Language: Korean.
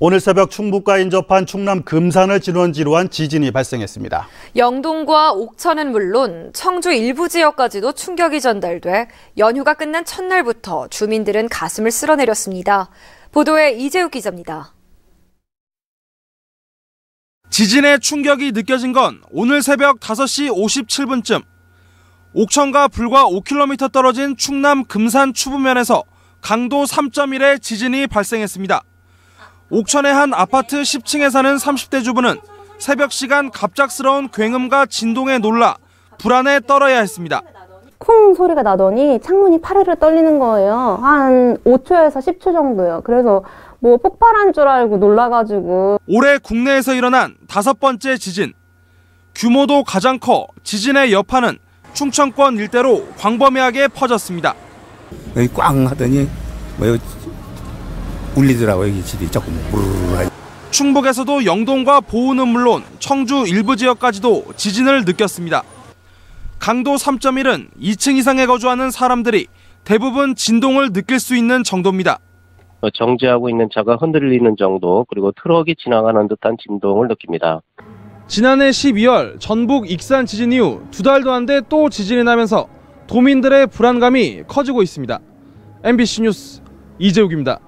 오늘 새벽 충북과 인접한 충남 금산을 진원지로 한 지진이 발생했습니다. 영동과 옥천은 물론 청주 일부 지역까지도 충격이 전달돼 연휴가 끝난 첫날부터 주민들은 가슴을 쓸어내렸습니다. 보도에 이재욱 기자입니다. 지진의 충격이 느껴진 건 오늘 새벽 5시 57분쯤 옥천과 불과 5km 떨어진 충남 금산 추부면에서 강도 3.1의 지진이 발생했습니다. 옥천의 한 아파트 10층에 사는 30대 주부는 새벽 시간 갑작스러운 굉음과 진동에 놀라 불안에 떨어야 했습니다. 쿵 소리가 나더니 창문이 파르르 떨리는 거예요. 한 5초에서 10초 정도요. 그래서 뭐 폭발한 줄 알고 놀라가지고. 올해 국내에서 일어난 다섯 번째 지진. 규모도 가장 커 지진의 여파는 충청권 일대로 광범위하게 퍼졌습니다. 꽝 하더니 뭐 울리더라고요. 집이 조금 무르르. 충북에서도 영동과 보우는 물론 청주 일부 지역까지도 지진을 느꼈습니다. 강도 3.1은 2층 이상에 거주하는 사람들이 대부분 진동을 느낄 수 있는 정도입니다. 어, 정지하고 있는 차가 흔들리는 정도 그리고 트럭이 지나가는 듯한 진동을 느낍니다. 지난해 12월 전북 익산 지진 이후 두 달도 안 돼 또 지진이 나면서 도민들의 불안감이 커지고 있습니다. MBC 뉴스 이재욱입니다.